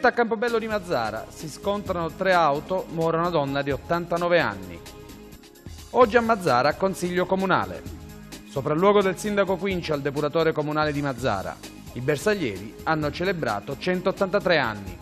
Incidente a Campobello di Mazzara, si scontrano tre auto, muore una donna di 89 anni. Oggi a Mazzara Consiglio Comunale. Sopralluogo del sindaco Quinci al depuratore comunale di Mazzara. I bersaglieri hanno celebrato 183 anni.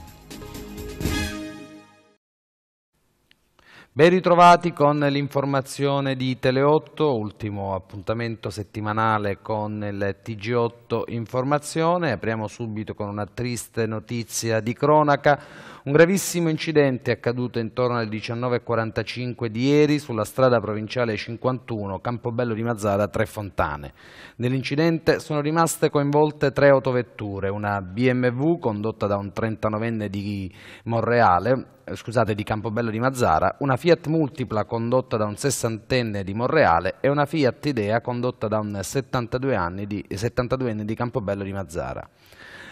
Ben ritrovati con l'informazione di Tele8, ultimo appuntamento settimanale con il TG8 Informazione. Apriamo subito con una triste notizia di cronaca. Un gravissimo incidente è accaduto intorno alle 19.45 di ieri sulla strada provinciale 51 Campobello di Mazzara Tre Fontane. Nell'incidente sono rimaste coinvolte tre autovetture, una BMW condotta da un 39enne di Monreale eh, scusate, di Campobello di Mazzara, una Fiat Multipla condotta da un sessantenne di Monreale e una Fiat Idea condotta da un 72enne di, 72 di Campobello di Mazzara.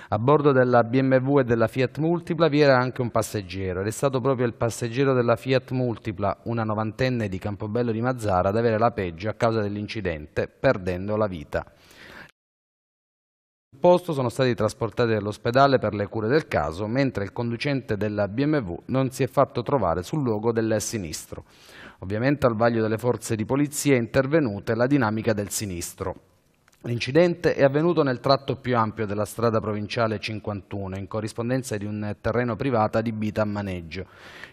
A bordo della BMW e della Fiat Multipla vi era anche un passeggero ed è stato proprio il passeggero della Fiat Multipla, una novantenne di Campobello di Mazzara, ad avere la peggio a causa dell'incidente, perdendo la vita posto sono stati trasportati all'ospedale per le cure del caso, mentre il conducente della BMW non si è fatto trovare sul luogo del sinistro. Ovviamente al vaglio delle forze di polizia è intervenuta la dinamica del sinistro. L'incidente è avvenuto nel tratto più ampio della strada provinciale 51, in corrispondenza di un terreno privato adibito a maneggio.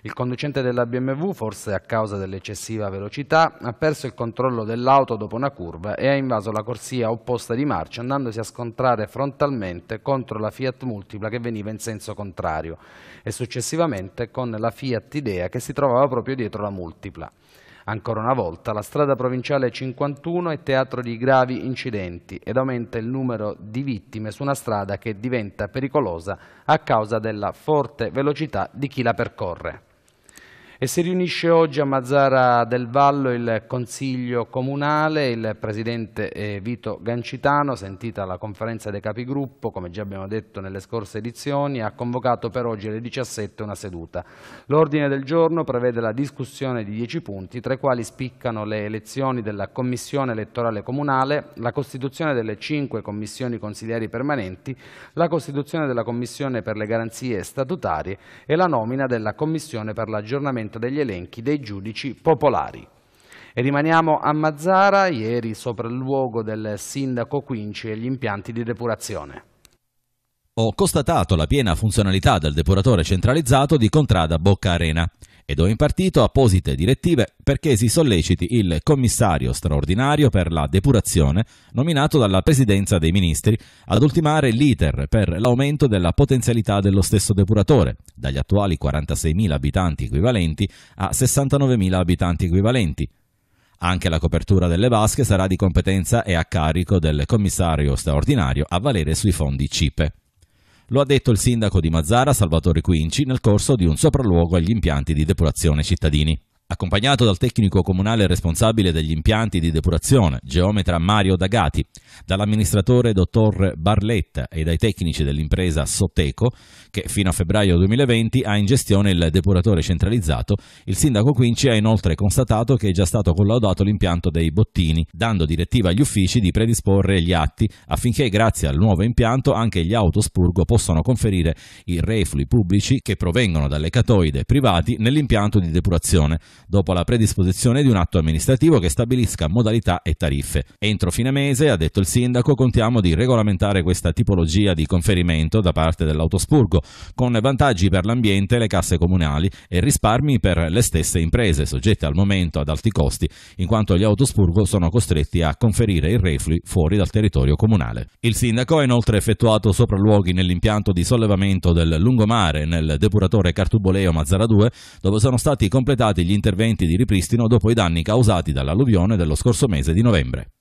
Il conducente della BMW, forse a causa dell'eccessiva velocità, ha perso il controllo dell'auto dopo una curva e ha invaso la corsia opposta di marcia andandosi a scontrare frontalmente contro la Fiat Multipla che veniva in senso contrario e successivamente con la Fiat Idea che si trovava proprio dietro la Multipla. Ancora una volta la strada provinciale 51 è teatro di gravi incidenti ed aumenta il numero di vittime su una strada che diventa pericolosa a causa della forte velocità di chi la percorre. E si riunisce oggi a Mazzara del Vallo il Consiglio Comunale, il Presidente eh, Vito Gancitano, sentita la conferenza dei capigruppo, come già abbiamo detto nelle scorse edizioni, ha convocato per oggi alle 17 una seduta. L'ordine del giorno prevede la discussione di 10 punti, tra i quali spiccano le elezioni della Commissione elettorale comunale, la costituzione delle 5 commissioni consiglieri permanenti, la costituzione della Commissione per le garanzie statutarie e la nomina della Commissione per l'aggiornamento aggiornamento degli elenchi dei giudici popolari. E rimaniamo a Mazzara, ieri sopra il luogo del sindaco Quinci e gli impianti di depurazione. Ho constatato la piena funzionalità del depuratore centralizzato di Contrada Bocca Arena ed ho impartito apposite direttive perché si solleciti il commissario straordinario per la depurazione nominato dalla Presidenza dei Ministri ad ultimare l'iter per l'aumento della potenzialità dello stesso depuratore, dagli attuali 46.000 abitanti equivalenti a 69.000 abitanti equivalenti. Anche la copertura delle vasche sarà di competenza e a carico del commissario straordinario a valere sui fondi CIPE. Lo ha detto il sindaco di Mazzara, Salvatore Quinci, nel corso di un sopralluogo agli impianti di depurazione cittadini accompagnato dal tecnico comunale responsabile degli impianti di depurazione, geometra Mario Dagati, dall'amministratore dottor Barletta e dai tecnici dell'impresa Soteco, che fino a febbraio 2020 ha in gestione il depuratore centralizzato, il sindaco Quinci ha inoltre constatato che è già stato collaudato l'impianto dei bottini, dando direttiva agli uffici di predisporre gli atti affinché grazie al nuovo impianto anche gli autospurgo possano conferire i reflui pubblici che provengono dalle catoide privati nell'impianto di depurazione dopo la predisposizione di un atto amministrativo che stabilisca modalità e tariffe. Entro fine mese, ha detto il sindaco, contiamo di regolamentare questa tipologia di conferimento da parte dell'autospurgo, con vantaggi per l'ambiente, le casse comunali e risparmi per le stesse imprese, soggette al momento ad alti costi, in quanto gli autospurgo sono costretti a conferire i reflui fuori dal territorio comunale. Il sindaco ha inoltre effettuato sopralluoghi nell'impianto di sollevamento del lungomare nel depuratore Cartuboleo Mazzara 2, dove sono stati completati gli interventi interventi di ripristino dopo i danni causati dall'alluvione dello scorso mese di novembre.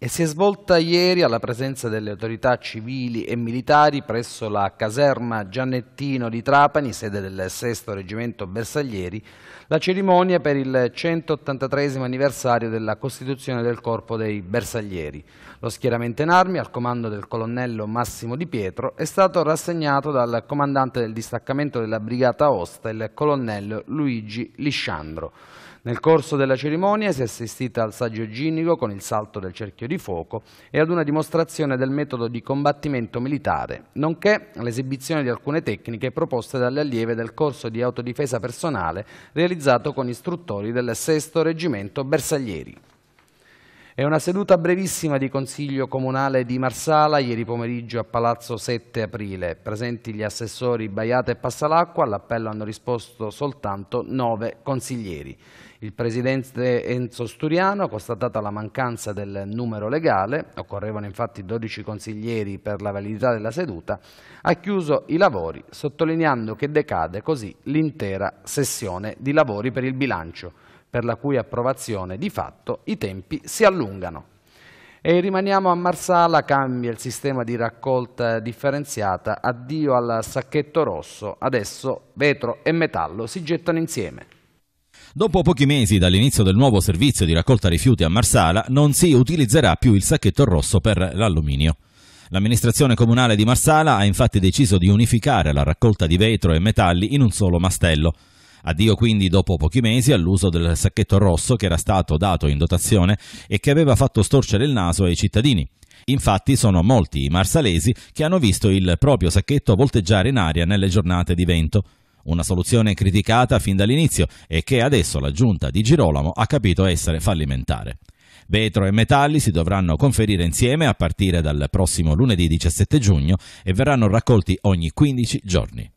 e si è svolta ieri alla presenza delle autorità civili e militari presso la caserma Giannettino di Trapani, sede del 6 Reggimento Bersaglieri, la cerimonia per il 183 anniversario della costituzione del Corpo dei Bersaglieri. Lo schieramento in armi, al comando del colonnello Massimo Di Pietro, è stato rassegnato dal comandante del distaccamento della Brigata Osta, il colonnello Luigi Lisciandro. Nel corso della cerimonia si è assistita al saggio ginnico con il salto del cerchio di fuoco e ad una dimostrazione del metodo di combattimento militare, nonché all'esibizione di alcune tecniche proposte dalle allieve del corso di autodifesa personale realizzato con istruttori del 6 Reggimento Bersaglieri. È una seduta brevissima di Consiglio Comunale di Marsala ieri pomeriggio a Palazzo 7 aprile. Presenti gli assessori Baiata e Passalacqua, all'appello hanno risposto soltanto nove consiglieri. Il presidente Enzo Sturiano ha constatato la mancanza del numero legale, occorrevano infatti 12 consiglieri per la validità della seduta, ha chiuso i lavori sottolineando che decade così l'intera sessione di lavori per il bilancio, per la cui approvazione di fatto i tempi si allungano. E rimaniamo a Marsala, cambia il sistema di raccolta differenziata, addio al sacchetto rosso, adesso vetro e metallo si gettano insieme. Dopo pochi mesi dall'inizio del nuovo servizio di raccolta rifiuti a Marsala, non si utilizzerà più il sacchetto rosso per l'alluminio. L'amministrazione comunale di Marsala ha infatti deciso di unificare la raccolta di vetro e metalli in un solo mastello. Addio quindi dopo pochi mesi all'uso del sacchetto rosso che era stato dato in dotazione e che aveva fatto storcere il naso ai cittadini. Infatti sono molti i marsalesi che hanno visto il proprio sacchetto volteggiare in aria nelle giornate di vento. Una soluzione criticata fin dall'inizio e che adesso la giunta di Girolamo ha capito essere fallimentare. Vetro e metalli si dovranno conferire insieme a partire dal prossimo lunedì 17 giugno e verranno raccolti ogni 15 giorni.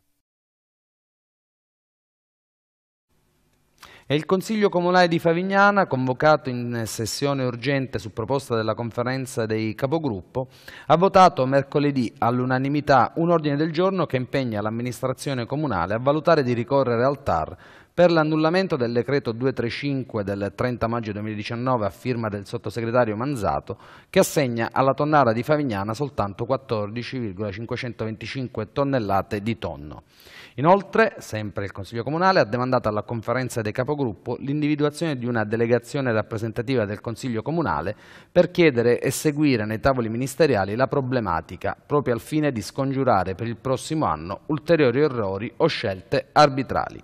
e il Consiglio Comunale di Favignana, convocato in sessione urgente su proposta della conferenza dei capogruppo, ha votato mercoledì all'unanimità un ordine del giorno che impegna l'amministrazione comunale a valutare di ricorrere al TAR per l'annullamento del decreto 235 del 30 maggio 2019 a firma del sottosegretario Manzato che assegna alla tonnara di Favignana soltanto 14,525 tonnellate di tonno. Inoltre, sempre il Consiglio Comunale ha demandato alla conferenza dei capogruppo l'individuazione di una delegazione rappresentativa del Consiglio Comunale per chiedere e seguire nei tavoli ministeriali la problematica, proprio al fine di scongiurare per il prossimo anno ulteriori errori o scelte arbitrali.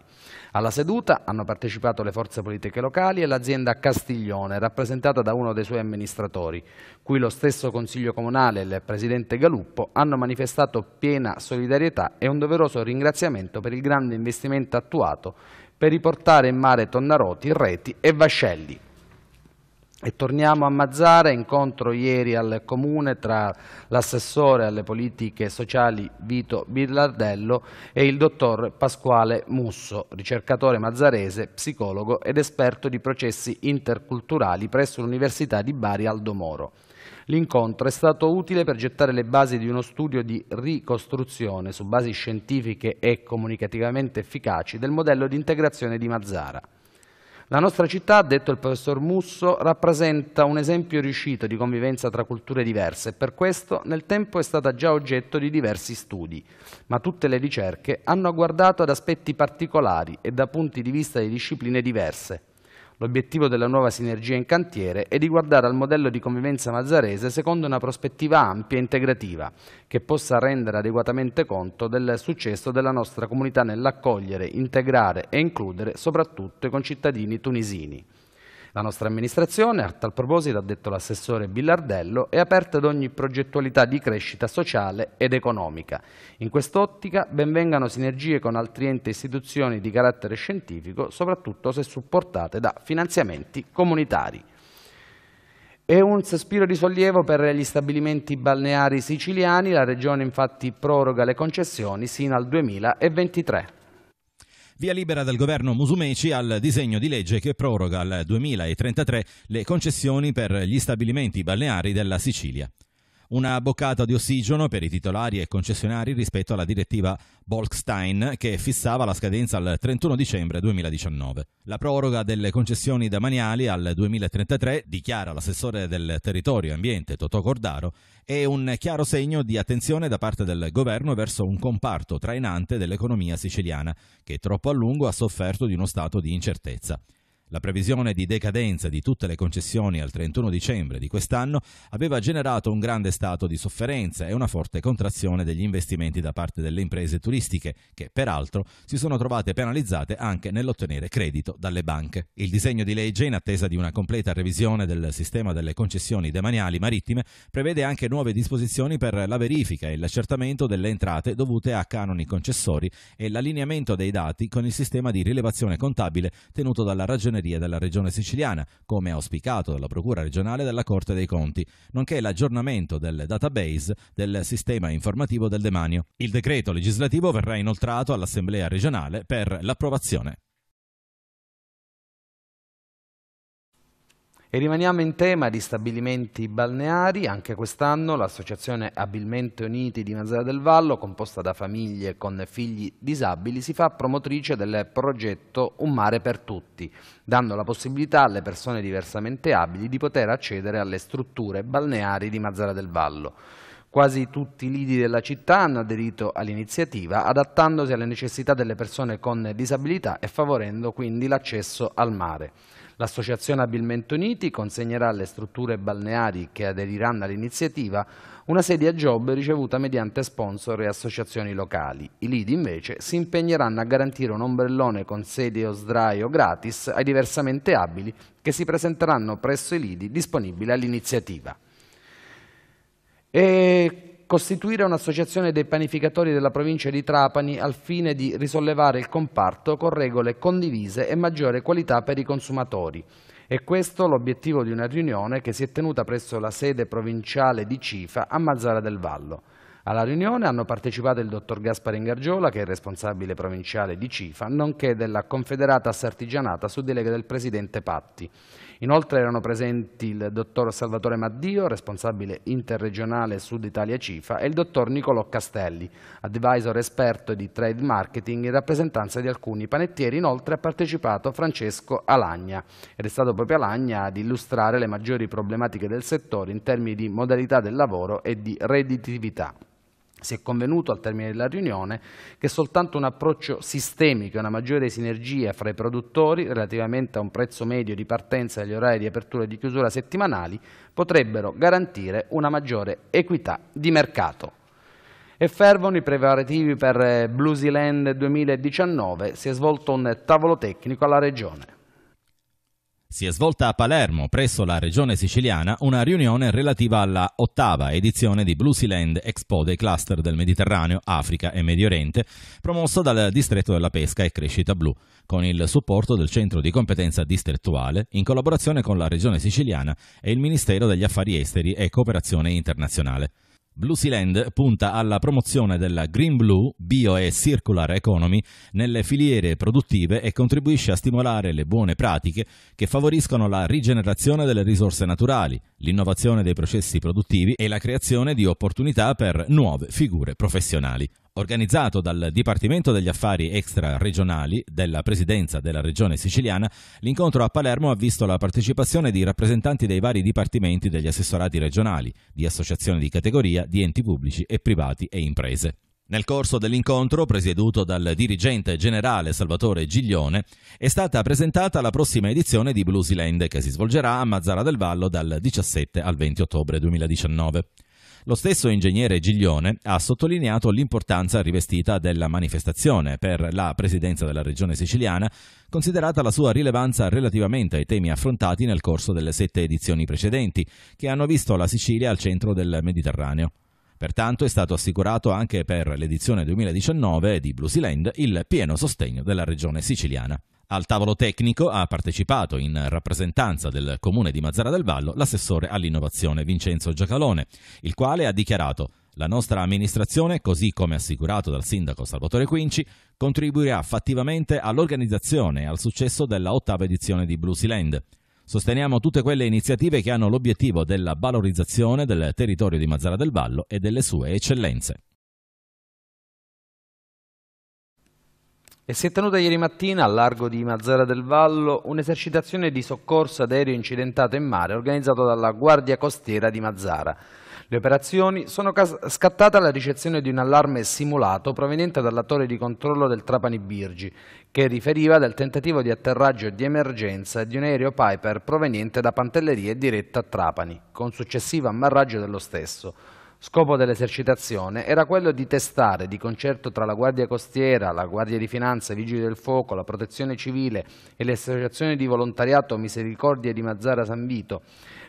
Alla seduta hanno partecipato le forze politiche locali e l'azienda Castiglione, rappresentata da uno dei suoi amministratori, cui lo stesso Consiglio Comunale e il Presidente Galuppo hanno manifestato piena solidarietà e un doveroso ringraziamento per il grande investimento attuato per riportare in mare Tonnaroti, Reti e Vascelli. E torniamo a Mazzara, incontro ieri al Comune tra l'assessore alle politiche sociali Vito Birlardello e il dottor Pasquale Musso, ricercatore mazzarese, psicologo ed esperto di processi interculturali presso l'Università di Bari Aldo Moro. L'incontro è stato utile per gettare le basi di uno studio di ricostruzione su basi scientifiche e comunicativamente efficaci del modello di integrazione di Mazzara. La nostra città, ha detto il professor Musso, rappresenta un esempio riuscito di convivenza tra culture diverse e per questo nel tempo è stata già oggetto di diversi studi, ma tutte le ricerche hanno guardato ad aspetti particolari e da punti di vista di discipline diverse, L'obiettivo della nuova sinergia in cantiere è di guardare al modello di convivenza mazzarese secondo una prospettiva ampia e integrativa, che possa rendere adeguatamente conto del successo della nostra comunità nell'accogliere, integrare e includere soprattutto i concittadini tunisini. La nostra amministrazione, a tal proposito, ha detto l'assessore Billardello, è aperta ad ogni progettualità di crescita sociale ed economica. In quest'ottica benvengano sinergie con altri enti e istituzioni di carattere scientifico, soprattutto se supportate da finanziamenti comunitari. È un sospiro di sollievo per gli stabilimenti balneari siciliani, la Regione infatti proroga le concessioni sino al 2023 via libera dal governo Musumeci al disegno di legge che proroga al 2033 le concessioni per gli stabilimenti balneari della Sicilia una boccata di ossigeno per i titolari e concessionari rispetto alla direttiva Bolkstein che fissava la scadenza al 31 dicembre 2019. La proroga delle concessioni demaniali al 2033, dichiara l'assessore del territorio e ambiente Totò Cordaro, è un chiaro segno di attenzione da parte del governo verso un comparto trainante dell'economia siciliana che troppo a lungo ha sofferto di uno stato di incertezza. La previsione di decadenza di tutte le concessioni al 31 dicembre di quest'anno aveva generato un grande stato di sofferenza e una forte contrazione degli investimenti da parte delle imprese turistiche, che peraltro si sono trovate penalizzate anche nell'ottenere credito dalle banche. Il disegno di legge, in attesa di una completa revisione del sistema delle concessioni demaniali marittime, prevede anche nuove disposizioni per la verifica e l'accertamento delle entrate dovute a canoni concessori e l'allineamento dei dati con il sistema di rilevazione contabile tenuto dalla ragioneria Capitanerie della Regione Siciliana, come auspicato dalla Procura regionale della Corte dei Conti, nonché l'aggiornamento del database del sistema informativo del demanio. Il decreto legislativo verrà inoltrato all'Assemblea regionale per l'approvazione. E rimaniamo in tema di stabilimenti balneari, anche quest'anno l'associazione Abilmente Uniti di Mazzara del Vallo, composta da famiglie con figli disabili, si fa promotrice del progetto Un mare per tutti, dando la possibilità alle persone diversamente abili di poter accedere alle strutture balneari di Mazzara del Vallo. Quasi tutti i lidi della città hanno aderito all'iniziativa, adattandosi alle necessità delle persone con disabilità e favorendo quindi l'accesso al mare. L'associazione Abilmente Uniti consegnerà alle strutture balneari che aderiranno all'iniziativa una sedia job ricevuta mediante sponsor e associazioni locali. I lead invece si impegneranno a garantire un ombrellone con sedie o sdraio gratis ai diversamente abili che si presenteranno presso i lidi disponibili all'iniziativa. E costituire un'associazione dei panificatori della provincia di Trapani al fine di risollevare il comparto con regole condivise e maggiore qualità per i consumatori. E questo l'obiettivo di una riunione che si è tenuta presso la sede provinciale di Cifa a Mazzara del Vallo. Alla riunione hanno partecipato il dottor Gaspare Ingargiola, che è responsabile provinciale di CIFA, nonché della Confederata Sartigianata su delega del presidente Patti. Inoltre erano presenti il dottor Salvatore Maddio, responsabile interregionale Sud Italia CIFA, e il dottor Nicolò Castelli, advisor esperto di trade marketing in rappresentanza di alcuni panettieri. Inoltre ha partecipato Francesco Alagna ed è stato proprio Alagna ad illustrare le maggiori problematiche del settore in termini di modalità del lavoro e di redditività. Si è convenuto al termine della riunione che soltanto un approccio sistemico e una maggiore sinergia fra i produttori relativamente a un prezzo medio di partenza degli orari di apertura e di chiusura settimanali potrebbero garantire una maggiore equità di mercato. E fervono i preparativi per Bluesyland 2019, si è svolto un tavolo tecnico alla Regione. Si è svolta a Palermo, presso la regione siciliana, una riunione relativa alla ottava edizione di Bluesealand Expo dei cluster del Mediterraneo, Africa e Medio Oriente, promosso dal Distretto della Pesca e Crescita Blu, con il supporto del Centro di Competenza Distrettuale, in collaborazione con la regione siciliana e il Ministero degli Affari Esteri e Cooperazione Internazionale. Blue Sealand punta alla promozione della Green Blue, Bio e Circular Economy nelle filiere produttive e contribuisce a stimolare le buone pratiche che favoriscono la rigenerazione delle risorse naturali, l'innovazione dei processi produttivi e la creazione di opportunità per nuove figure professionali organizzato dal Dipartimento degli Affari Extraregionali della Presidenza della Regione Siciliana, l'incontro a Palermo ha visto la partecipazione di rappresentanti dei vari dipartimenti degli assessorati regionali, di associazioni di categoria, di enti pubblici e privati e imprese. Nel corso dell'incontro, presieduto dal dirigente generale Salvatore Giglione, è stata presentata la prossima edizione di Bluesyland che si svolgerà a Mazzara del Vallo dal 17 al 20 ottobre 2019. Lo stesso ingegnere Giglione ha sottolineato l'importanza rivestita della manifestazione per la presidenza della regione siciliana, considerata la sua rilevanza relativamente ai temi affrontati nel corso delle sette edizioni precedenti, che hanno visto la Sicilia al centro del Mediterraneo. Pertanto è stato assicurato anche per l'edizione 2019 di Bluesy il pieno sostegno della regione siciliana. Al tavolo tecnico ha partecipato in rappresentanza del comune di Mazzara del Vallo l'assessore all'innovazione Vincenzo Giacalone, il quale ha dichiarato la nostra amministrazione, così come assicurato dal sindaco Salvatore Quinci, contribuirà fattivamente all'organizzazione e al successo della ottava edizione di Bluesy Land. Sosteniamo tutte quelle iniziative che hanno l'obiettivo della valorizzazione del territorio di Mazzara del Vallo e delle sue eccellenze. E si è tenuta ieri mattina al largo di Mazzara del Vallo un'esercitazione di soccorso ad aereo incidentato in mare organizzato dalla Guardia Costiera di Mazzara. Le operazioni sono scattate alla ricezione di un allarme simulato proveniente dalla torre di controllo del Trapani Birgi, che riferiva del tentativo di atterraggio di emergenza di un aereo Piper proveniente da Pantellerie diretta a Trapani, con successivo ammarraggio dello stesso. Scopo dell'esercitazione era quello di testare, di concerto tra la Guardia Costiera, la Guardia di Finanza, i Vigili del Fuoco, la Protezione Civile e le associazioni di volontariato Misericordia di Mazzara San Vito,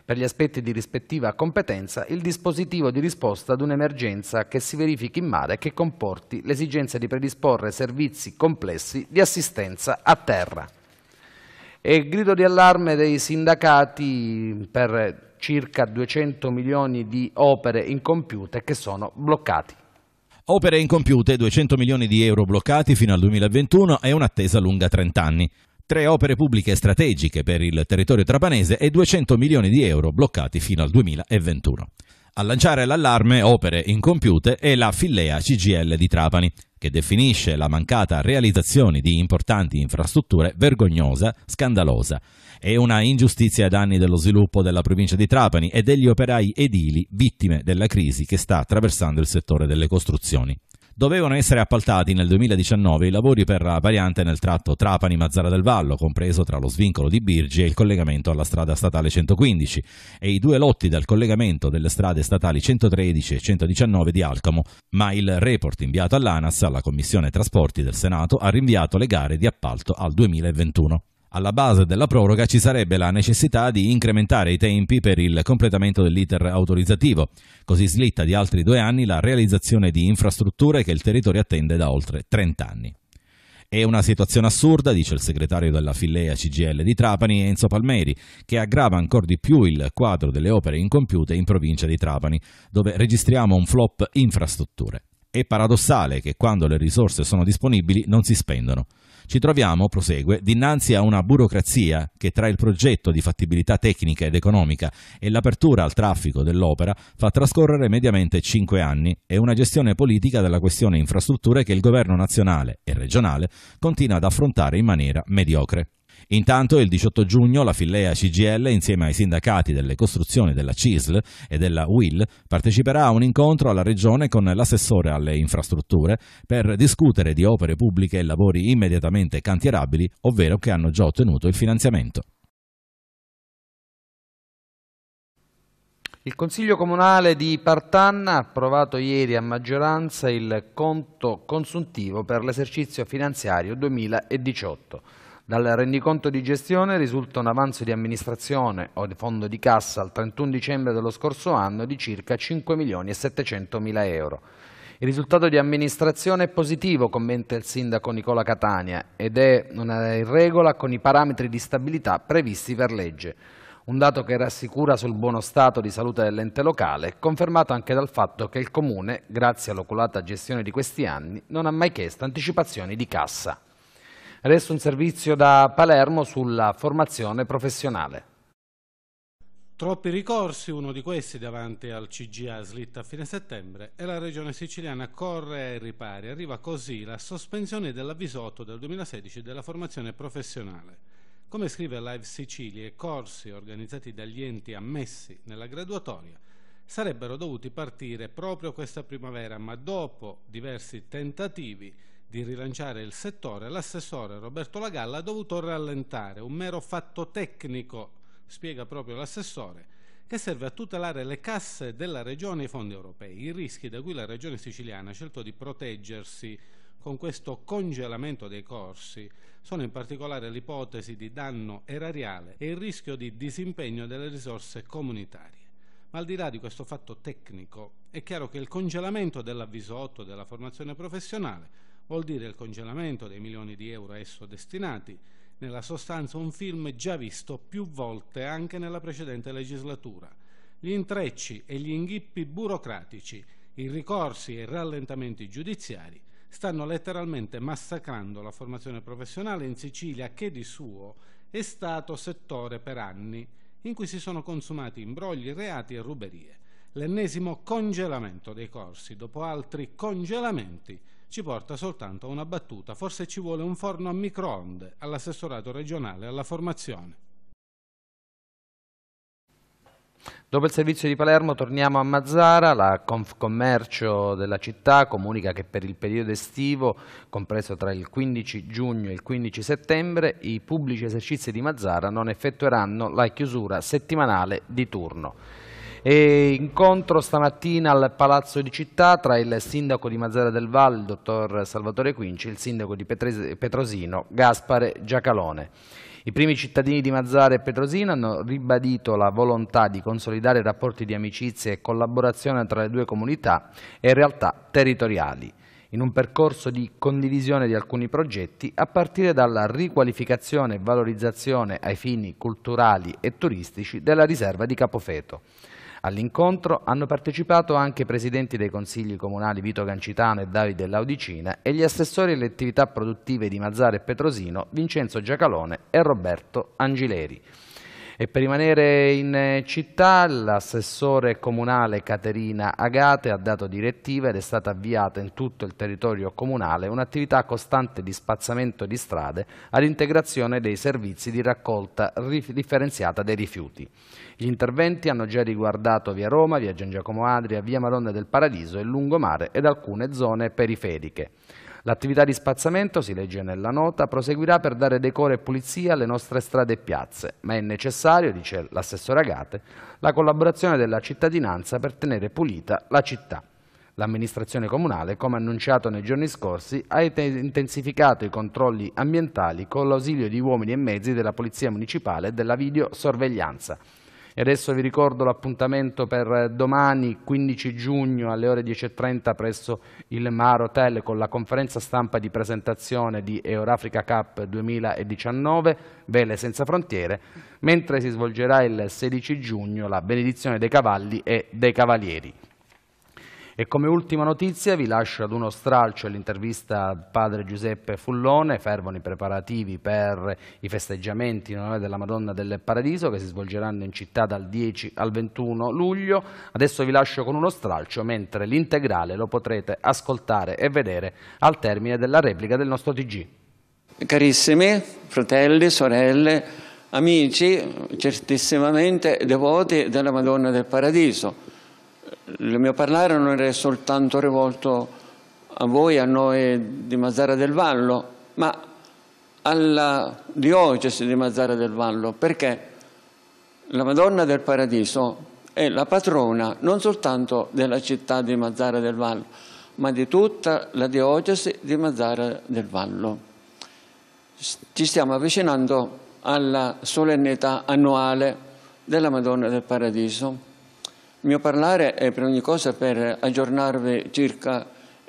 per gli aspetti di rispettiva competenza, il dispositivo di risposta ad un'emergenza che si verifichi in mare che comporti l'esigenza di predisporre servizi complessi di assistenza a terra. E il grido di allarme dei sindacati per circa 200 milioni di opere incompiute che sono bloccati. Opere incompiute, 200 milioni di euro bloccati fino al 2021 e un'attesa lunga 30 anni tre opere pubbliche strategiche per il territorio trapanese e 200 milioni di euro bloccati fino al 2021. A lanciare l'allarme opere incompiute è la Fillea CGL di Trapani, che definisce la mancata realizzazione di importanti infrastrutture vergognosa, scandalosa. È una ingiustizia ai danni dello sviluppo della provincia di Trapani e degli operai edili vittime della crisi che sta attraversando il settore delle costruzioni. Dovevano essere appaltati nel 2019 i lavori per la variante nel tratto Trapani-Mazzara del Vallo, compreso tra lo svincolo di Birgi e il collegamento alla strada statale 115, e i due lotti dal collegamento delle strade statali 113 e 119 di Alcamo, ma il report inviato all'ANAS, alla Commissione Trasporti del Senato, ha rinviato le gare di appalto al 2021. Alla base della proroga ci sarebbe la necessità di incrementare i tempi per il completamento dell'iter autorizzativo, così slitta di altri due anni la realizzazione di infrastrutture che il territorio attende da oltre 30 anni. È una situazione assurda, dice il segretario della fillea CGL di Trapani, Enzo Palmeri, che aggrava ancora di più il quadro delle opere incompiute in provincia di Trapani, dove registriamo un flop infrastrutture. È paradossale che quando le risorse sono disponibili non si spendono. Ci troviamo, prosegue, dinanzi a una burocrazia che tra il progetto di fattibilità tecnica ed economica e l'apertura al traffico dell'opera fa trascorrere mediamente cinque anni e una gestione politica della questione infrastrutture che il governo nazionale e regionale continua ad affrontare in maniera mediocre. Intanto il 18 giugno la Fillea CGL insieme ai sindacati delle costruzioni della CISL e della UIL parteciperà a un incontro alla regione con l'assessore alle infrastrutture per discutere di opere pubbliche e lavori immediatamente cantierabili, ovvero che hanno già ottenuto il finanziamento. Il Consiglio Comunale di Partanna ha approvato ieri a maggioranza il conto consuntivo per l'esercizio finanziario 2018. Dal rendiconto di gestione risulta un avanzo di amministrazione o di fondo di cassa al 31 dicembre dello scorso anno di circa 5 milioni e 700 mila euro. Il risultato di amministrazione è positivo, commenta il sindaco Nicola Catania, ed è in regola con i parametri di stabilità previsti per legge. Un dato che rassicura sul buono stato di salute dell'ente locale, confermato anche dal fatto che il Comune, grazie all'oculata gestione di questi anni, non ha mai chiesto anticipazioni di cassa. Adesso un servizio da Palermo sulla formazione professionale. Troppi ricorsi, uno di questi davanti al CGA slitta a fine settembre e la regione siciliana corre ai ripari. Arriva così la sospensione dell'avvisotto del 2016 della formazione professionale. Come scrive Live Sicilia, i corsi organizzati dagli enti ammessi nella graduatoria sarebbero dovuti partire proprio questa primavera, ma dopo diversi tentativi di rilanciare il settore, l'assessore Roberto Lagalla ha dovuto rallentare, un mero fatto tecnico, spiega proprio l'assessore, che serve a tutelare le casse della Regione e i fondi europei, i rischi da cui la Regione siciliana ha scelto di proteggersi con questo congelamento dei corsi sono in particolare l'ipotesi di danno erariale e il rischio di disimpegno delle risorse comunitarie. Ma al di là di questo fatto tecnico, è chiaro che il congelamento dell'avviso 8 della formazione professionale vuol dire il congelamento dei milioni di euro a esso destinati, nella sostanza un film già visto più volte anche nella precedente legislatura. Gli intrecci e gli inghippi burocratici, i ricorsi e i rallentamenti giudiziari stanno letteralmente massacrando la formazione professionale in Sicilia che di suo è stato settore per anni in cui si sono consumati imbrogli, reati e ruberie. L'ennesimo congelamento dei corsi dopo altri congelamenti ci porta soltanto a una battuta, forse ci vuole un forno a microonde all'assessorato regionale alla formazione. Dopo il servizio di Palermo torniamo a Mazzara, la Confcommercio della città comunica che per il periodo estivo, compreso tra il 15 giugno e il 15 settembre, i pubblici esercizi di Mazzara non effettueranno la chiusura settimanale di turno. E incontro stamattina al Palazzo di Città tra il sindaco di Mazzara del Val, il dottor Salvatore Quinci, e il sindaco di Petrosino, Gaspare Giacalone. I primi cittadini di Mazzara e Petrosino hanno ribadito la volontà di consolidare rapporti di amicizia e collaborazione tra le due comunità e realtà territoriali in un percorso di condivisione di alcuni progetti a partire dalla riqualificazione e valorizzazione ai fini culturali e turistici della riserva di Capofeto. All'incontro hanno partecipato anche i presidenti dei consigli comunali Vito Gancitano e Davide Laudicina e gli assessori alle attività produttive di Mazzara e Petrosino Vincenzo Giacalone e Roberto Angileri. E per rimanere in eh, città, l'assessore comunale Caterina Agate ha dato direttiva ed è stata avviata in tutto il territorio comunale un'attività costante di spazzamento di strade all'integrazione dei servizi di raccolta differenziata dei rifiuti. Gli interventi hanno già riguardato via Roma, via Gian Giacomo Adria, via Madonna del Paradiso, e lungomare ed alcune zone periferiche. L'attività di spazzamento, si legge nella nota, proseguirà per dare decore e pulizia alle nostre strade e piazze, ma è necessario, dice l'assessore Agate, la collaborazione della cittadinanza per tenere pulita la città. L'amministrazione comunale, come annunciato nei giorni scorsi, ha intensificato i controlli ambientali con l'ausilio di uomini e mezzi della Polizia Municipale e della videosorveglianza. E adesso vi ricordo l'appuntamento per domani 15 giugno alle ore 10.30 presso il Mar Hotel con la conferenza stampa di presentazione di Eurafrica Cup 2019 Vele senza frontiere, mentre si svolgerà il 16 giugno la benedizione dei cavalli e dei cavalieri. E come ultima notizia vi lascio ad uno stralcio l'intervista a padre Giuseppe Fullone, fervono i preparativi per i festeggiamenti in onore della Madonna del Paradiso che si svolgeranno in città dal 10 al 21 luglio. Adesso vi lascio con uno stralcio mentre l'integrale lo potrete ascoltare e vedere al termine della replica del nostro TG. Carissimi fratelli, sorelle, amici, certissimamente devoti della Madonna del Paradiso, il mio parlare non è soltanto rivolto a voi, a noi di Mazzara del Vallo, ma alla diocesi di Mazzara del Vallo, perché la Madonna del Paradiso è la patrona non soltanto della città di Mazzara del Vallo, ma di tutta la diocesi di Mazzara del Vallo. Ci stiamo avvicinando alla solennità annuale della Madonna del Paradiso il mio parlare è per ogni cosa per aggiornarvi circa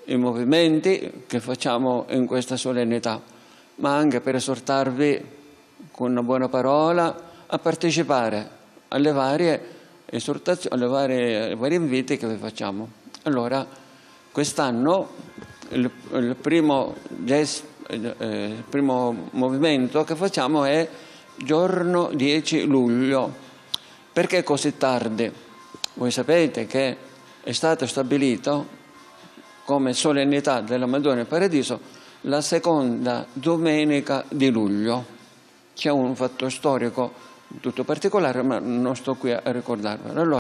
i movimenti che facciamo in questa solennità, ma anche per esortarvi con una buona parola a partecipare alle varie esortazioni, alle varie, alle varie inviti che vi facciamo. Allora, quest'anno il, il, primo, eh, il primo movimento che facciamo è giorno 10 luglio. Perché così tardi? Voi sapete che è stato stabilito come solennità della Madonna in Paradiso la seconda domenica di luglio. C'è un fatto storico tutto particolare, ma non sto qui a ricordarvelo. Allora,